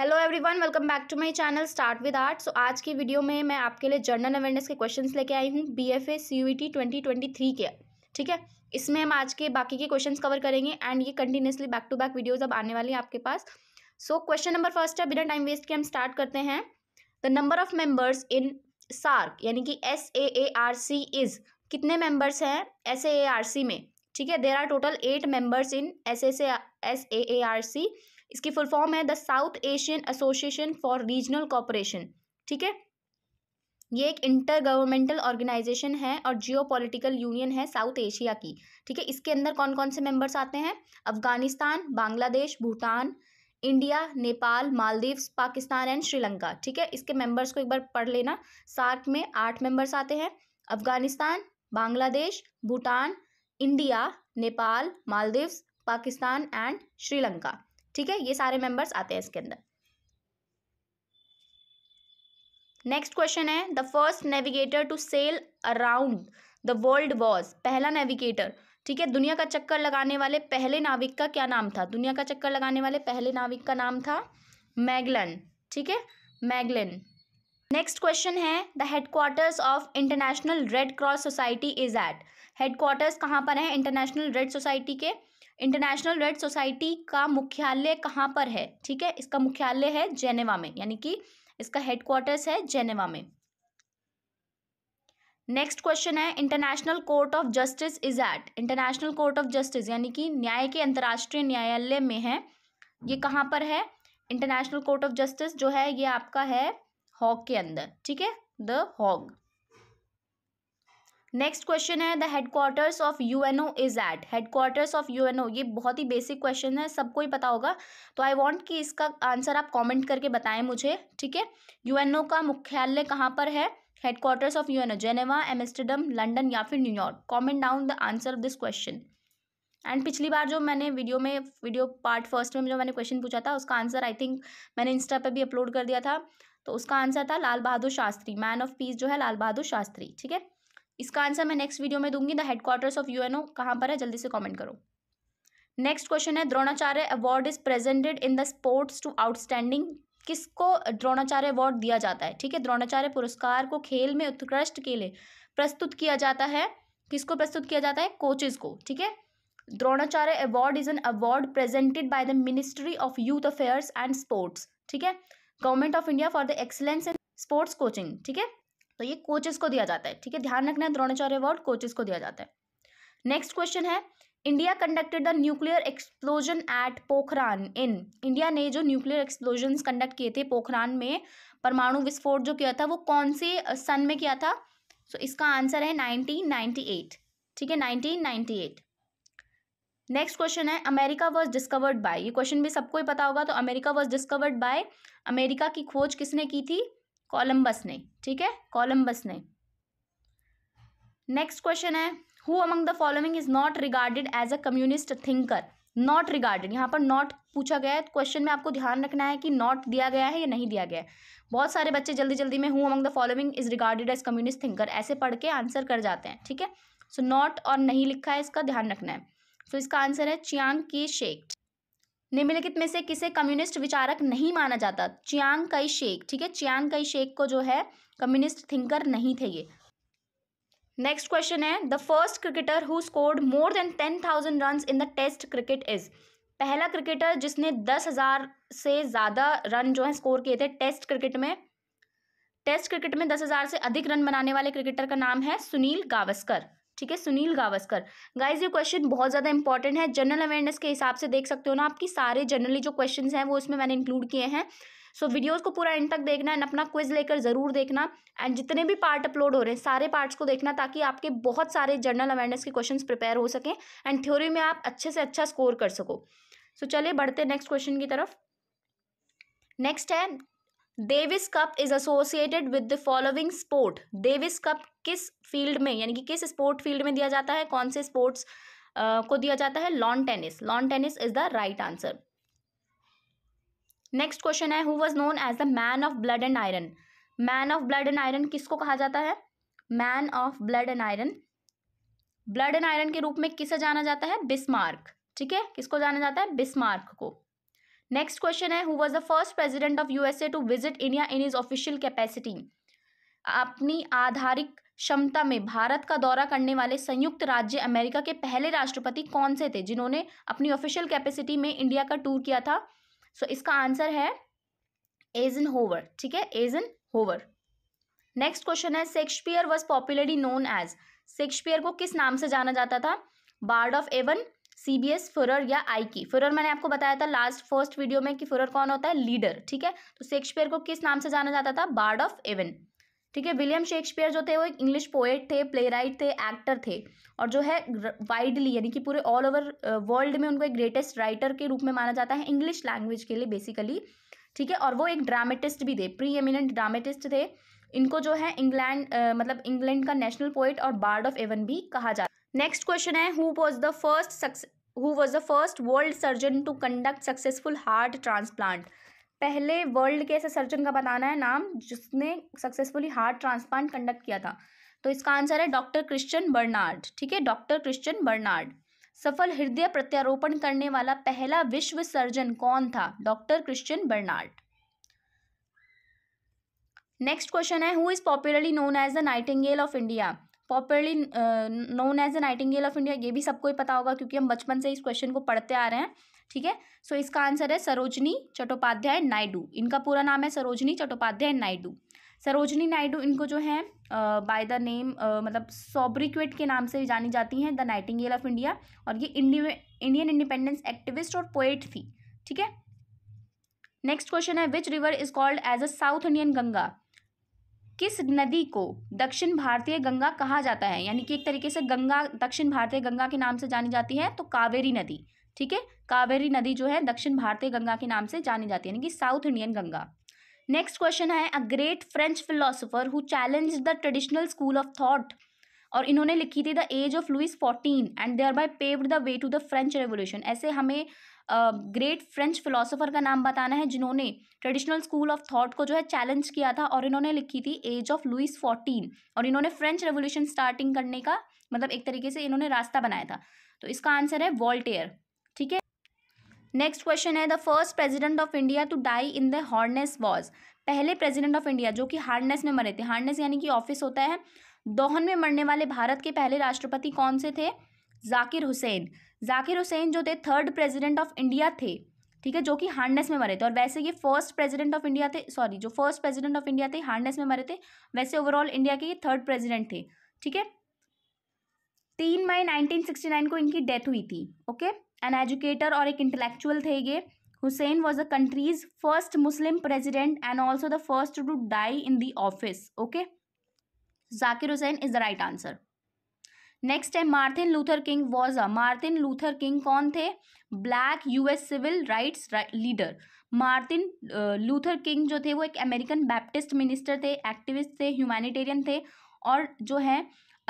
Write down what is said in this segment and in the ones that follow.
Hello everyone welcome back to my channel start with art so आज की video में मैं आपके लिए जर्नल अवेयरनेस के क्वेश्चंस लेके आई हूँ B F A C T twenty twenty three के ठीक है इसमें हम आज के बाकी के क्वेश्चंस कवर करेंगे एंड ये continuously back to back videos अब आने वाली हैं आपके पास सो क्वेश्चन नंबर फर्स्ट है बिना टाइम वेस्ट के हम स्टार्ट करते हैं the number of members in SAARC यानी कि S A A R C is कितने मेम्बर्स हैं एस ए आर सी में ठीक है there are total eight members in S S S A R C इसकी फुल फॉर्म है the South Asian Association for Regional cooperation ठीक है ये एक इंटर गवर्नमेंटल ऑर्गेनाइजेशन है और जियो पोलिटिकल यूनियन है साउथ एशिया की ठीक है इसके अंदर कौन कौन से मेंबर्स आते हैं अफगानिस्तान बांग्लादेश भूटान इंडिया नेपाल मालदीव्स पाकिस्तान एंड श्रीलंका ठीक है इसके मेंबर्स को एक बार पढ़ लेना सार्क में आठ मेंबर्स आते हैं अफगानिस्तान बांग्लादेश भूटान इंडिया नेपाल मालदीव्स पाकिस्तान एंड श्रीलंका ठीक है ये सारे मेंबर्स आते हैं इसके अंदर नेक्स्ट क्वेश्चन है the first navigator to sail around the world was पहला नेविगेटर ठीक है दुनिया का चक्कर लगाने वाले पहले नाविक का क्या नाम था दुनिया का चक्कर लगाने वाले पहले नाविक का नाम था मैगलन ठीक है मैगलन नेक्स्ट क्वेश्चन है the headquarters of international red cross society is at headquarters कहाँ पर है इंटरनेशनल रेड सोसाइटी के इंटरनेशनल रेड सोसाइटी का मुख्यालय कहाँ पर है ठीक है इसका मुख्यालय है जेनेवा में यानी कि इसका हेडक्वार्टर्स है जेनेवा में नेक्स्ट क्वेश्चन है international court of justice is at international court of justice यानी कि न्याय के अंतर्राष्ट्रीय न्यायालय में है ये कहाँ पर है इंटरनेशनल कोर्ट ऑफ जस्टिस जो है ये आपका है हॉग के अंदर ठीक है द हॉग नेक्स्ट क्वेश्चन है the headquarters of UNO is at headquarters of UNO ये बहुत ही बेसिक क्वेश्चन है सबको ही पता होगा तो आई वांट कि इसका आंसर आप कमेंट करके बताएं मुझे ठीक है यूएनओ का मुख्यालय कहाँ पर है headquarters of UNO Geneva Amsterdam London या फिर New York comment down the answer of this question and पिछली बार जो मैंने वीडियो में वीडियो पार्ट फर्स्ट में जो मैंने क्वेश्चन पूछा था उसका आंसर आई थिंक मैंने इंस्टा पर भी अपलोड कर दिया था तो उसका आंसर था Lal Bahadur Shastri man of peace जो है लाल बहादुर शास्त्री ठीक है इसका आंसर मैं नेक्स्ट वीडियो में दूंगी द हेडक्वार्टर्स ऑफ यूएनओ कहाँ पर है जल्दी से कमेंट करो नेक्स्ट क्वेश्चन है Dronacharya award is presented in the sports to outstanding किसको द्रोणाचार्य अवार्ड दिया जाता है ठीक है द्रोणाचार्य पुरस्कार को खेल में उत्कृष्ट के लिए प्रस्तुत किया जाता है किसको प्रस्तुत किया जाता है कोचेज को ठीक है Dronacharya award is an award presented by the ministry of youth affairs and sports ठीक है government of India for the excellence in sports coaching ठीक है तो ये कोचेस को दिया जाता है ठीक है ध्यान रखना है द्रोणाचार्य अवार्ड कोचेस को दिया जाता है नेक्स्ट क्वेश्चन है India conducted the nuclear explosion at Pokhran in India ने जो न्यूक्लियर एक्सप्लोजन कंडक्ट किए थे पोखरान में परमाणु विस्फोट जो किया था वो कौन से सन में किया था सो so, इसका आंसर है एट ठीक है एट नेक्स्ट क्वेश्चन है अमेरिका वॉज डिस्कवर्ड बाय ये क्वेश्चन भी सबको ही पता होगा तो America was discovered by America की खोज किसने की थी कॉलम्बस ने ठीक है कॉलम्बस ने नेक्स्ट क्वेश्चन है who among the following is not regarded as a communist thinker not regarded यहाँ पर नॉट पूछा गया है तो क्वेश्चन में आपको ध्यान रखना है कि नॉट दिया गया है या नहीं दिया गया है बहुत सारे बच्चे जल्दी जल्दी में who among the following is regarded as communist thinker ऐसे पढ़ के आंसर कर जाते हैं ठीक है सो so, नॉट और नहीं लिखा है इसका ध्यान रखना है सो so, इसका आंसर है चियांग की शेख निम्नलिखित में से किसे कम्युनिस्ट विचारक नहीं माना जाता चियांग कई शेख ठीक है चियांग कई शेख को जो है कम्युनिस्ट थिंकर नहीं थे ये नेक्स्ट क्वेश्चन है the first cricketer who scored more than ten thousand run in the test cricket is पहला क्रिकेटर जिसने दस हजार से ज़्यादा रन जो है स्कोर किए थे टेस्ट क्रिकेट में टेस्ट क्रिकेट में दस हजार से अधिक रन बनाने वाले क्रिकेटर का नाम है सुनील गावस्कर ठीक है सुनील गावस्कर गाइज ये क्वेश्चन बहुत ज़्यादा इंपॉर्टेंट है जनरल अवेयरनेस के हिसाब से देख सकते हो ना आपकी सारे जनरली जो क्वेश्चन हैं वो इसमें मैंने इंक्लूड किए हैं सो so, वीडियोस को पूरा एंड तक देखना एंड अपना क्विज लेकर ज़रूर देखना एंड जितने भी पार्ट अपलोड हो रहे हैं सारे पार्ट्स को देखना ताकि आपके बहुत सारे जनरल अवेयरनेस के क्वेश्चंस प्रिपेयर हो सकें एंड थ्योरी में आप अच्छे से अच्छा स्कोर कर सको सो so, चलिए बढ़ते नेक्स्ट क्वेश्चन की तरफ नेक्स्ट है Davis cup is associated with the following sport Davis cup किस फील्ड में यानी कि किस स्पोर्ट फील्ड में दिया जाता है कौन से स्पोर्ट्स को दिया जाता है lawn tennis lawn tennis is the right answer next question है who was known as the man of blood and iron man of blood and iron किसको कहा जाता है man of blood and iron blood and iron के रूप में किसे जाना जाता है बिस्मार्क ठीक है किसको जाना जाता है बिस्मार्क को नेक्स्ट क्वेश्चन है who was the first president of USA to visit India in his official capacity अपनी आधारिक क्षमता में भारत का दौरा करने वाले संयुक्त राज्य अमेरिका के पहले राष्ट्रपति कौन से थे जिन्होंने अपनी ऑफिशियल कैपेसिटी में इंडिया का टूर किया था सो so, इसका आंसर है एजन होवर ठीक है एजन होवर नेक्स्ट क्वेश्चन है Shakespeare was popularly known as Shakespeare को किस नाम से जाना जाता था bard of Avon C B S फुरर या आई की फुरर मैंने आपको बताया था लास्ट फर्स्ट वीडियो में कि फुरर कौन होता है लीडर ठीक है तो शेक्सपियर को किस नाम से जाना जाता था बार्ड ऑफ एवन ठीक है विलियम शेक्सपियर जो थे वो एक इंग्लिश पोएट थे प्ले राइट थे एक्टर थे और जो है वाइडली यानी कि पूरे ऑल ओवर वर्ल्ड में उनको एक ग्रेटेस्ट राइटर के रूप में माना जाता है इंग्लिश लैंग्वेज के लिए बेसिकली ठीक है और वो एक ड्रामेटिस्ट भी थे प्री एमिनेंट ड्रामेटिस्ट थे इनको जो है इंग्लैंड मतलब इंग्लैंड का नेशनल पोइट और बार्ड ऑफ एवन भी कहा जाता है नेक्स्ट क्वेश्चन है who was the first success who was the first world surgeon to conduct successful heart transplant पहले वर्ल्ड के ऐसे सर्जन का बताना है नाम जिसने सक्सेसफुली हार्ट ट्रांसप्लांट कंडक्ट किया था तो इसका आंसर है डॉक्टर क्रिश्चियन बर्नार्ड ठीक है डॉक्टर क्रिश्चियन बर्नार्ड सफल हृदय प्रत्यारोपण करने वाला पहला विश्व सर्जन कौन था doctor Christian Barnard next question है who is popularly known as the nightingale of India popularly known as the nightingale of India ये भी सबको ही पता होगा क्योंकि हम बचपन से इस क्वेश्चन को पढ़ते आ रहे हैं ठीक है सो इसका आंसर है सरोजनी चट्टोपाध्याय नायडू इनका पूरा नाम है सरोजनी चट्टोपाध्याय नायडू सरोजनी नायडू इनको जो है बाय द नेम मतलब सॉब्रिक्वेट के नाम से जानी जाती हैं द नाइटिंगेल ऑफ इंडिया और ये इंडियन इंडिपेंडेंस एक्टिविस्ट और पोएट थी ठीक है नेक्स्ट क्वेश्चन है which river is called as a south Indian Ganga किस नदी को दक्षिण भारतीय गंगा कहा जाता है यानी कि एक तरीके से गंगा दक्षिण भारतीय गंगा के नाम से जानी जाती है तो कावेरी नदी ठीक है कावेरी नदी जो है दक्षिण भारतीय गंगा के नाम से जानी जाती है यानी कि south Indian Ganga next question है a great French philosopher who challenge the traditional school of thought और इन्होंने लिखी थी the age of Louis fourteen and thereby paved the way to the French revolution ऐसे हमें ग्रेट फ्रेंच फिलोसोफर का नाम बताना है जिन्होंने ट्रेडिशनल स्कूल ऑफ थॉट को जो है चैलेंज किया था और इन्होंने लिखी थी एज ऑफ लुइस फोर्टीन और इन्होंने फ्रेंच रेवोल्यूशन स्टार्टिंग करने का मतलब एक तरीके से इन्होंने रास्ता बनाया था तो इसका आंसर है वॉल्टेयर नेक्स्ट क्वेश्चन है the first president of India to die in the hardness was पहले प्रेसिडेंट ऑफ इंडिया जो कि हार्डनेस में मरे थे हार्डनेस यानी कि ऑफिस होता है दोहन में मरने वाले भारत के पहले राष्ट्रपति कौन से थे जाकिर हुसैन जाकिर हुसैन जो थे थर्ड प्रेसिडेंट ऑफ इंडिया थे ठीक है जो कि हार्डनेस में मरे थे और वैसे ये फर्स्ट प्रेसिडेंट ऑफ इंडिया थे सॉरी जो फर्स्ट प्रेसिडेंट ऑफ इंडिया थे हार्डनेस में मरे थे वैसे ओवरऑल इंडिया के ये थर्ड प्रेसिडेंट थे ठीक है तीन मई 1969 को इनकी डेथ हुई थी ओके okay? एन एजुकेटर और एक इंटेलेक्चुअल थे ये Hussain was the country's first Muslim president and also the first to die in the office okay Zakir Hussain is the right answer next है Martin Luther King was a Martin Luther King कौन थे black US civil rights leader Martin Luther King जो थे वो एक American Baptist minister थे activist थे humanitarian थे और जो है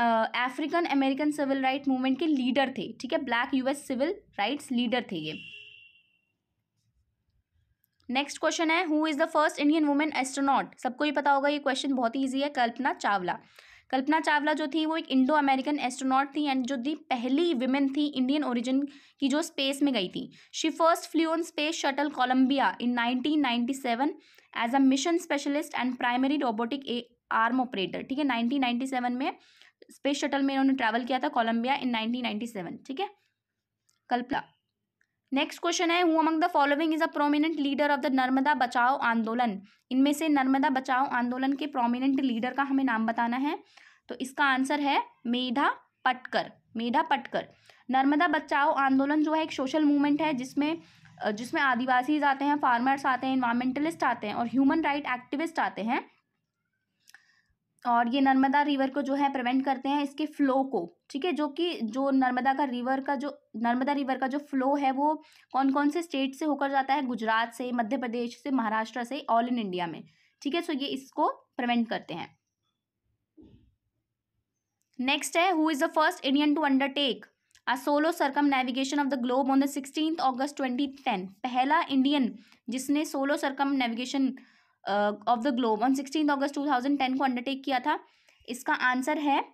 African American civil right movement के लीडर थे ठीक है black US civil rights leader थे ये नेक्स्ट क्वेश्चन है who is the first Indian women astronaut सबको ये पता होगा ये क्वेश्चन बहुत ही ईजी है कल्पना चावला कल्पना चावला जो थी वो एक इंडो अमेरिकन एस्ट्रोनॉट थी एंड जो दी पहली वुमेन थी इंडियन ओरिजिन की जो स्पेस में गई थी she first flew on space shuttle Columbia in nineteen seven as a mission specialist and primary robotic arm operator ठीक है सेवन में स्पेस शटल में इन्होंने ट्रैवल किया था कोलंबिया इन 1997 ठीक है कल्पना नेक्स्ट क्वेश्चन है who among the following is a prominent leader of the Narmada Bachao Andolan इनमें से नर्मदा बचाओ आंदोलन के प्रोमिनेंट लीडर का हमें नाम बताना है तो इसका आंसर है मेधा पटकर मेधा पटकर नर्मदा बचाओ आंदोलन जो है एक सोशल मूवमेंट है जिसमें जिसमें आदिवासीज आते हैं फार्मर्स आते हैं इन्वायमेंटलिस्ट आते हैं और ह्यूमन राइट एक्टिविस्ट आते हैं और ये नर्मदा रिवर को जो है प्रिवेंट करते हैं इसके फ़्लो को ठीक है जो कि जो नर्मदा का रिवर का जो नर्मदा रिवर का जो फ्लो है वो कौन कौन से स्टेट से होकर जाता है गुजरात से मध्य प्रदेश से महाराष्ट्र से ऑल इन इंडिया में ठीक है सो ये इसको प्रिवेंट करते हैं नेक्स्ट है who is the first Indian to undertake a solo circumnavigation of the globe on the sixteen August twenty ten पहला इंडियन जिसने solo circumnavigation of the globe on sixteen अगस्त two thousand ten को undertake किया था इसका answer है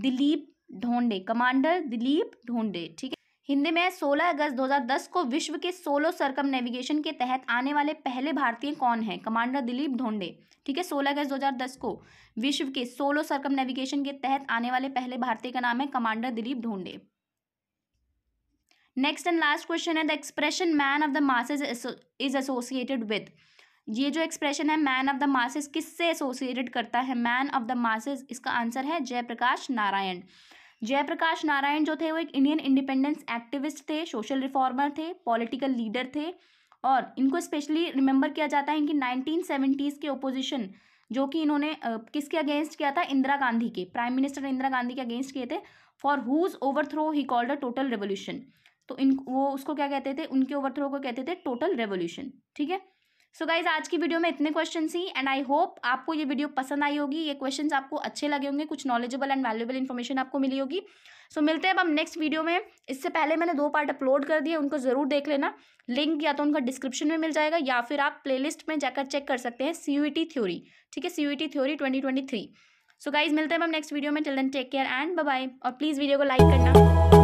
Dilip Dhonde commander Dilip Dhonde ठीक है हिंदी में 16 अगस्त 2010 को विश्व के सोलो सरकम नेविगेशन के तहत आने वाले पहले भारतीय कौन हैं कमांडर दिलीप ढोंडे ठीक है 16 अगस्त 2010 को विश्व के सोलो सरकम नेविगेशन के तहत आने वाले पहले भारतीय का नाम है commander Dilip Dhonde next and last question है the expression man of the masses is associated with ये जो एक्सप्रेशन है मैन ऑफ द मासेस किससे एसोसिएटेड करता है मैन ऑफ द मासेस इसका आंसर है जयप्रकाश नारायण जयप्रकाश नारायण जो थे वो एक इंडियन इंडिपेंडेंस एक्टिविस्ट थे सोशल रिफॉर्मर थे पॉलिटिकल लीडर थे और इनको स्पेशली रिमेंबर किया जाता है इनकी नाइनटीन सेवेंटीज़ के ओपोजिशन जो कि इन्होंने किसके अगेंस्ट किया था इंदिरा गांधी के प्राइम मिनिस्टर इंदिरा गांधी के अगेंस्ट किए थे for whose overthrow he called a total revolution तो इन वो उसको क्या कहते थे उनके ओवर थ्रो को कहते थे टोटल रेवोल्यूशन ठीक है सो so गाइज आज की वीडियो में इतने क्वेश्चन ही एंड आई होप आपको ये वीडियो पसंद आई होगी ये क्वेश्चन आपको अच्छे लगे होंगे कुछ नॉलेजेबल एंड वैल्यूबल इन्फॉर्मेशन आपको मिली होगी सो so, मिलते हैं अब हम नेक्स्ट वीडियो में इससे पहले मैंने दो पार्ट अपलोड कर दिए उनको ज़रूर देख लेना लिंक या तो उनका डिस्क्रिप्शन में मिल जाएगा या फिर आप प्लेलिस्ट में जाकर चेक कर सकते हैं सी यू टी थ्योरी ठीक है C U T theory twenty twenty three so guys मिलते हैं हम नेक्स्ट वीडियो में till take care and bye और प्लीज़ वीडियो को लाइक करना